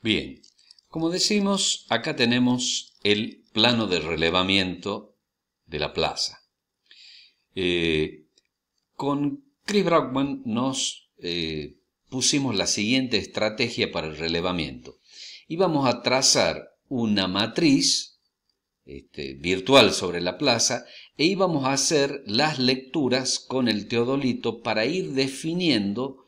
Bien, como decimos, acá tenemos el plano de relevamiento de la plaza. Eh, con Chris Brockman nos eh, pusimos la siguiente estrategia para el relevamiento. Íbamos a trazar una matriz este, virtual sobre la plaza e íbamos a hacer las lecturas con el teodolito para ir definiendo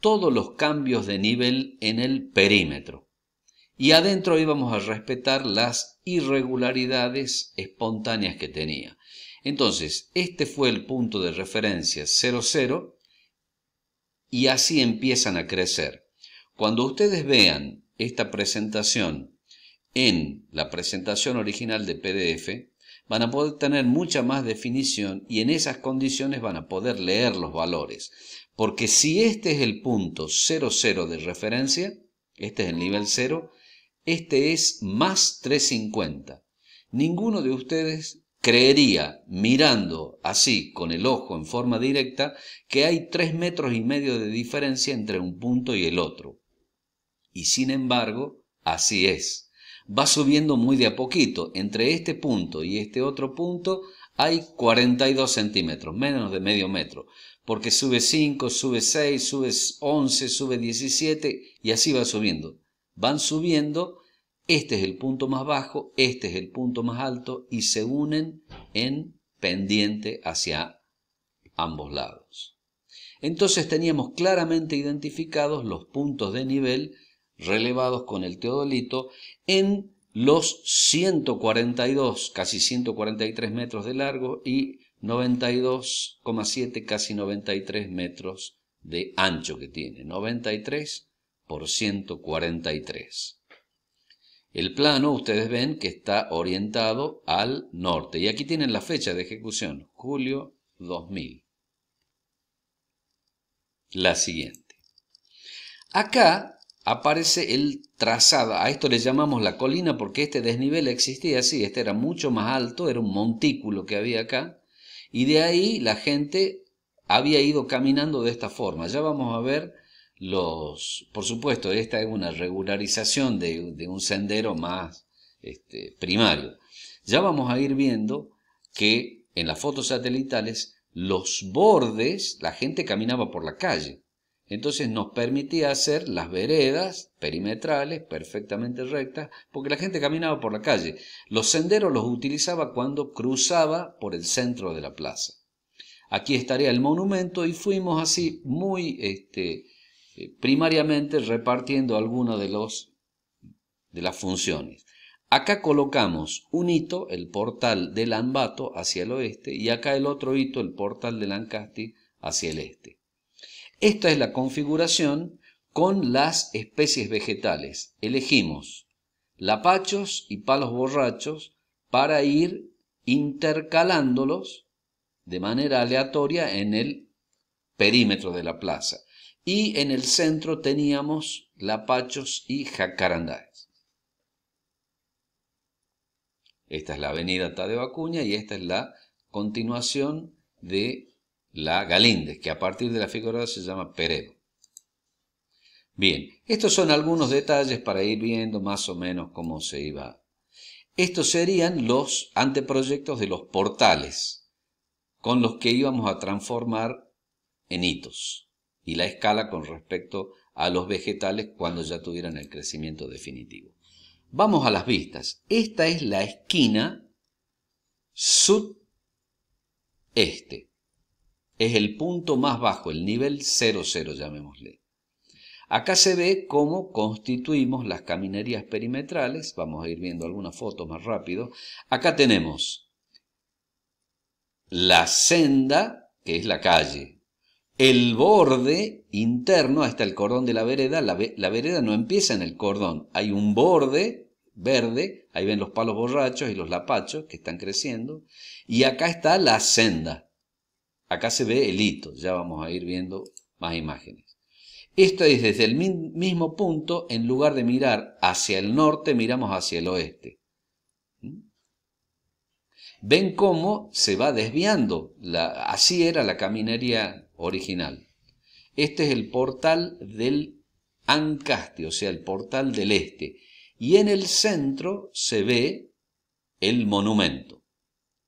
todos los cambios de nivel en el perímetro y adentro íbamos a respetar las irregularidades espontáneas que tenía. Entonces, este fue el punto de referencia 00 y así empiezan a crecer. Cuando ustedes vean esta presentación en la presentación original de PDF, van a poder tener mucha más definición y en esas condiciones van a poder leer los valores. Porque si este es el punto 00 de referencia, este es el nivel 0, este es más 350. Ninguno de ustedes creería, mirando así con el ojo en forma directa, que hay tres metros y medio de diferencia entre un punto y el otro. Y sin embargo, así es. Va subiendo muy de a poquito. Entre este punto y este otro punto hay 42 centímetros, menos de medio metro, porque sube 5, sube 6, sube 11, sube 17 y así va subiendo van subiendo, este es el punto más bajo, este es el punto más alto y se unen en pendiente hacia ambos lados. Entonces teníamos claramente identificados los puntos de nivel relevados con el teodolito en los 142, casi 143 metros de largo y 92,7, casi 93 metros de ancho que tiene. 93 por 143. El plano, ustedes ven que está orientado al norte. Y aquí tienen la fecha de ejecución, julio 2000. La siguiente. Acá aparece el trazado, a esto le llamamos la colina porque este desnivel existía así, este era mucho más alto, era un montículo que había acá, y de ahí la gente había ido caminando de esta forma. Ya vamos a ver los, por supuesto, esta es una regularización de, un sendero más este, primario. Ya vamos a ir viendo que en las fotos satelitales los bordes, la gente caminaba por la calle. Entonces nos permitía hacer las veredas perimetrales perfectamente rectas, porque la gente caminaba por la calle. Los senderos los utilizaba cuando cruzaba por el centro de la plaza. Aquí estaría el monumento y fuimos así muy este, primariamente repartiendo alguna de, los, de las funciones. Acá colocamos un hito, el portal de Lambato hacia el oeste, y acá el otro hito, el portal de Lancasti hacia el este. Esta es la configuración con las especies vegetales. Elegimos lapachos y palos borrachos para ir intercalándolos de manera aleatoria en el perímetro de la plaza y en el centro teníamos lapachos y jacarandáes. Esta es la avenida Tadeo Acuña y esta es la continuación de la Galíndez, que a partir de la figurada se llama Peredo. Bien, estos son algunos detalles para ir viendo más o menos cómo se iba. Estos serían los anteproyectos de los portales con los que íbamos a transformar en hitos y la escala con respecto a los vegetales cuando ya tuvieran el crecimiento definitivo. Vamos a las vistas. Esta es la esquina sudeste. Es el punto más bajo, el nivel 00 llamémosle. Acá se ve cómo constituimos las caminerías perimetrales. Vamos a ir viendo algunas fotos más rápido. Acá tenemos la senda, que es la calle, el borde interno hasta el cordón de la vereda. La, vereda no empieza en el cordón, hay un borde verde, ahí ven los palos borrachos y los lapachos que están creciendo, y acá está la senda. Acá se ve el hito, ya vamos a ir viendo más imágenes. Esto es desde el mismo punto, en lugar de mirar hacia el norte, miramos hacia el oeste. ¿Mm? Ven cómo se va desviando. así era la caminería original. Este es el portal del Ancaste, o sea, el portal del este. Y en el centro se ve el monumento.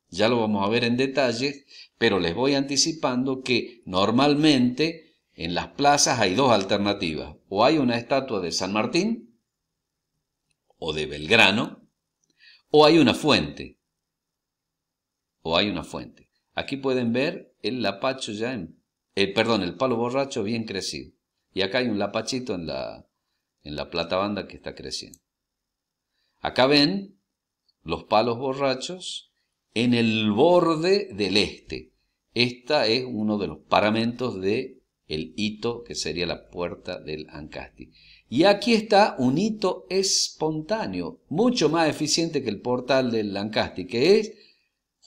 Ya lo vamos a ver en detalle, pero les voy anticipando que normalmente en las plazas hay dos alternativas. O hay una estatua de San Martín o de Belgrano, o hay una fuente. O hay una fuente. Aquí pueden ver el Lapacho ya en eh, perdón, el palo borracho bien crecido. Y acá hay un lapachito en la, en la plata banda que está creciendo. Acá ven los palos borrachos en el borde del este. Esta es uno de los paramentos de el hito que sería la puerta del Ancasti. Y aquí está un hito espontáneo, mucho más eficiente que el portal del Ancasti, que es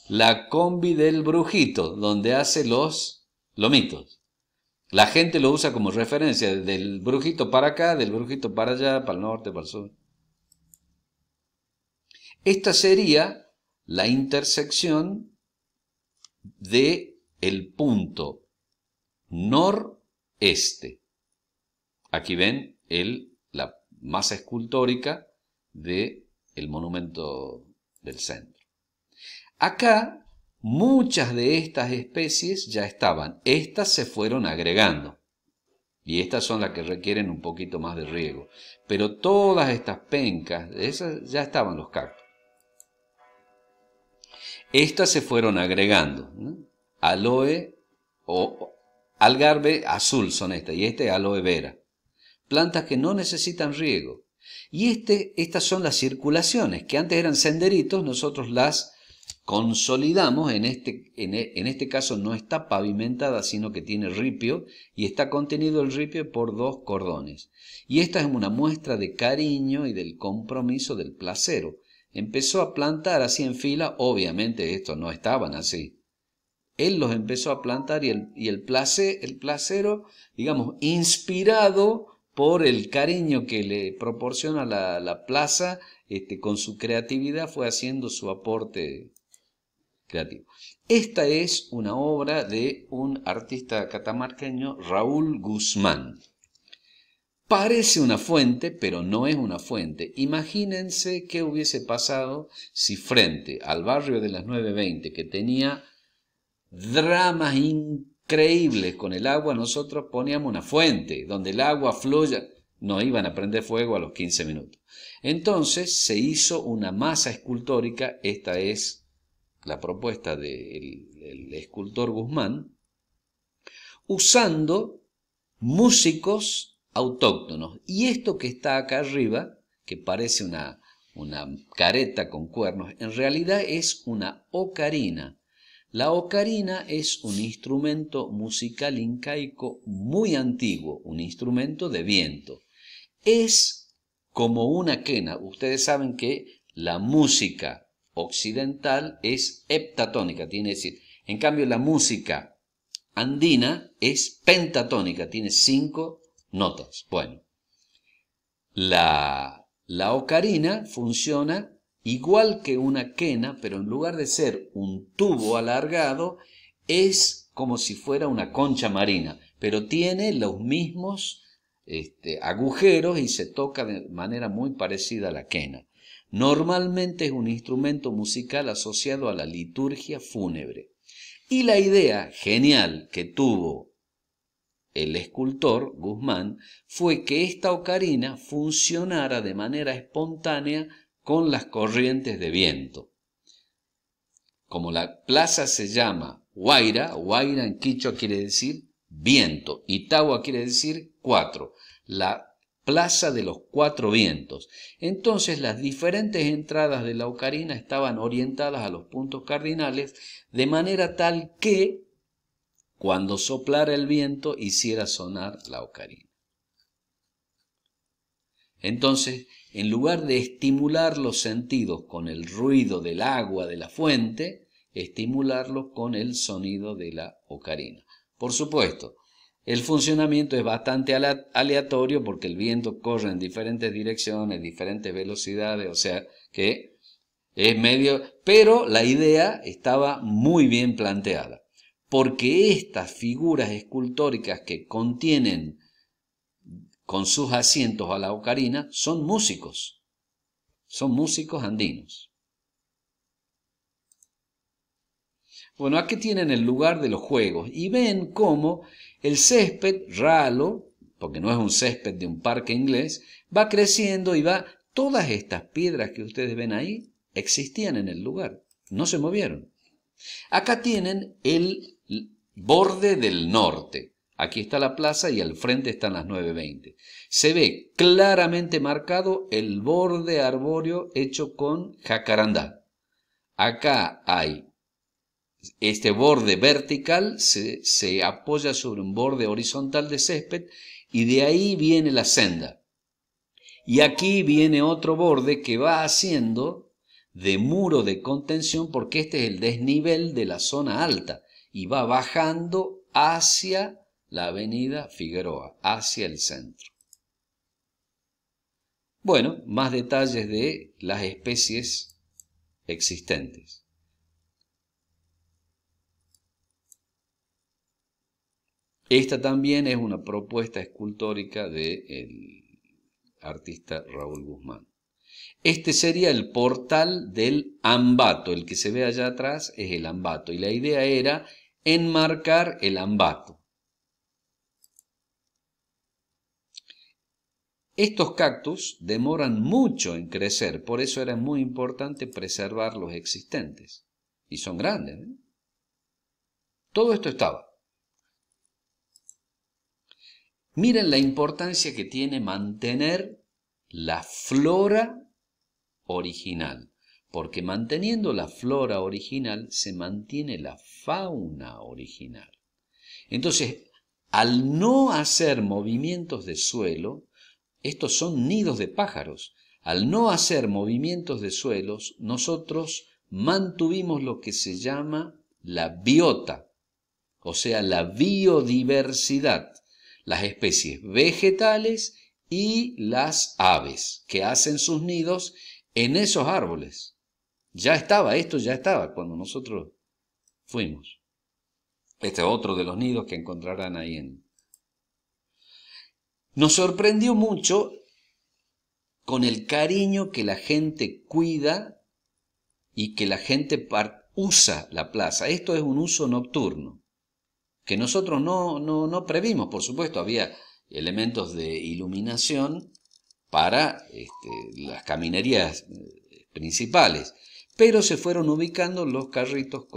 la combi del brujito, donde hace los mitos, La gente lo usa como referencia, del brujito para acá, del brujito para allá, para el norte, para el sur. Esta sería la intersección de el punto noreste. Aquí ven el, la masa escultórica del el monumento del centro. Acá Muchas de estas especies ya estaban, estas se fueron agregando. Y estas son las que requieren un poquito más de riego. Pero todas estas pencas, esas ya estaban los cactus. Estas se fueron agregando. Aloe o algarbe azul son estas. Y este aloe vera. Plantas que no necesitan riego. Y este, estas son las circulaciones, que antes eran senderitos, nosotros las Consolidamos, en este, e, en, este caso no está pavimentada, sino que tiene ripio y está contenido el ripio por dos cordones. Y esta es una muestra de cariño y del compromiso del placero. Empezó a plantar así en fila, obviamente estos no estaban así él los empezó a plantar y el, y el, el placero, digamos, inspirado por el cariño que le proporciona la, la plaza, este, con su creatividad fue haciendo su aporte creativo. Esta es una obra de un artista catamarqueño, Raúl Guzmán. Parece una fuente, pero no es una fuente. Imagínense qué hubiese pasado si frente al barrio de las 920, que tenía dramas increíbles con el agua, nosotros poníamos una fuente donde el agua fluya. No iban a prender fuego a los 15 minutos. Entonces se hizo una masa escultórica, esta es la propuesta del escultor Guzmán, usando músicos autóctonos. Y esto que está acá arriba, que parece una, una careta con cuernos, en realidad es una ocarina. La ocarina es un instrumento musical incaico muy antiguo, un instrumento de viento. Es como una quena. Ustedes saben que la música occidental es heptatónica, tiene decir, en cambio la música andina es pentatónica, tiene cinco notas. Bueno, la, la ocarina funciona igual que una quena, pero en lugar de ser un tubo alargado, es como si fuera una concha marina, pero tiene los mismos este, agujeros y se toca de manera muy parecida a la quena. Normalmente es un instrumento musical asociado a la liturgia fúnebre. Y la idea genial que tuvo el escultor Guzmán fue que esta ocarina funcionara de manera espontánea con las corrientes de viento. Como la plaza se llama Guaira, Guaira en quichua quiere decir viento, y tahua quiere decir cuatro. La Plaza de los Cuatro Vientos. Entonces las diferentes entradas de la Ocarina estaban orientadas a los puntos cardinales de manera tal que cuando soplara el viento hiciera sonar la Ocarina. Entonces, en lugar de estimular los sentidos con el ruido del agua de la fuente, estimularlos con el sonido de la Ocarina. Por supuesto, el funcionamiento es bastante aleatorio porque el viento corre en diferentes direcciones, diferentes velocidades, o sea que es medio... Pero la idea estaba muy bien planteada, porque estas figuras escultóricas que contienen con sus asientos a la ocarina son músicos, son músicos andinos. Bueno, aquí tienen el lugar de los juegos y ven cómo el césped ralo, porque no es un césped de un parque inglés, va creciendo y va... Todas estas piedras que ustedes ven ahí existían en el lugar, no se movieron. Acá tienen el borde del norte. Aquí está la plaza y al frente están las 9.20. Se ve claramente marcado el borde arbóreo hecho con jacarandá. Acá hay este borde vertical se, apoya sobre un borde horizontal de césped y de ahí viene la senda. Y aquí viene otro borde que va haciendo de muro de contención porque este es el desnivel de la zona alta y va bajando hacia la avenida Figueroa, hacia el centro. Bueno, más detalles de las especies existentes. Esta también es una propuesta escultórica del artista Raúl Guzmán. Este sería el portal del ambato, el que se ve allá atrás es el ambato, y la idea era enmarcar el ambato. Estos cactus demoran mucho en crecer, por eso era muy importante preservar los existentes. Y son grandes. ¿eh? Todo esto estaba. Miren la importancia que tiene mantener la flora original, porque manteniendo la flora original se mantiene la fauna original. Entonces, al no hacer movimientos de suelo, estos son nidos de pájaros, al no hacer movimientos de suelos, nosotros mantuvimos lo que se llama la biota, o sea, la biodiversidad las especies vegetales y las aves que hacen sus nidos en esos árboles. Ya estaba, esto ya estaba cuando nosotros fuimos. Este es otro de los nidos que encontrarán ahí en... Nos sorprendió mucho con el cariño que la gente cuida y que la gente usa la plaza. Esto es un uso nocturno que nosotros no, no, previmos. Por supuesto, había elementos de iluminación para este, las caminerías eh, principales, pero se fueron ubicando los carritos.